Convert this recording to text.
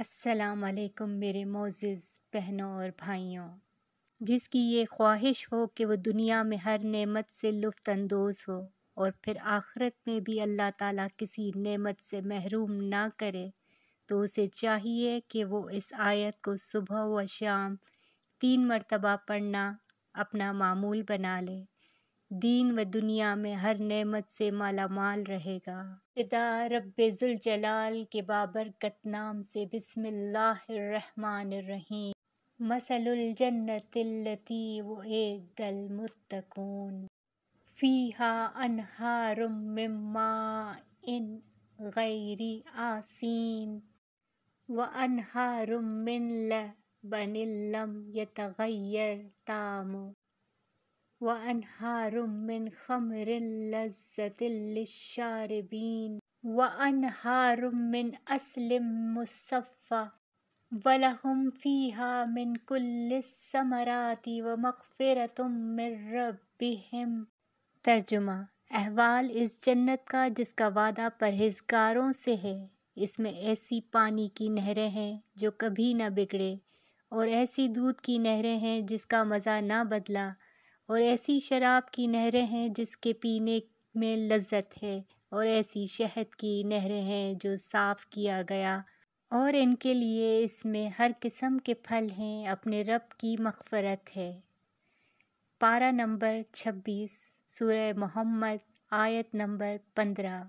السلام علیکم میرے موزز بہنوں اور بھائیوں جس کی یہ خواہش ہو کہ وہ دنیا میں ہر نعمت سے لطف اندوز ہو اور پھر آخرت میں بھی اللہ تعالیٰ کسی نعمت سے محروم نہ کرے تو اسے چاہیے کہ وہ اس آیت کو صبح و شام تین مرتبہ پڑھنا اپنا معمول بنا لے دین و دنیا میں ہر نعمت سے مالا مال رہے گا رب ذوالجلال کے بابرکت نام سے بسم اللہ الرحمن الرحیم مسل الجنت التی و ایک دل متکون فی ہا انح رم غیر آسین و لبن لم یتغیر تامو و ان ہار خمر انہراتی و ربهم ترجمہ احوال اس جنت کا جس کا وعدہ پرہزگاروں سے ہے اس میں ایسی پانی کی نہریں ہیں جو کبھی نہ بگڑے اور ایسی دودھ کی نہریں ہیں جس کا مزہ نہ بدلا اور ایسی شراب کی نہریں ہیں جس کے پینے میں لذت ہے اور ایسی شہد کی نہریں ہیں جو صاف کیا گیا اور ان کے لیے اس میں ہر قسم کے پھل ہیں اپنے رب کی مغفرت ہے پارہ نمبر چھبیس سورہ محمد آیت نمبر پندرہ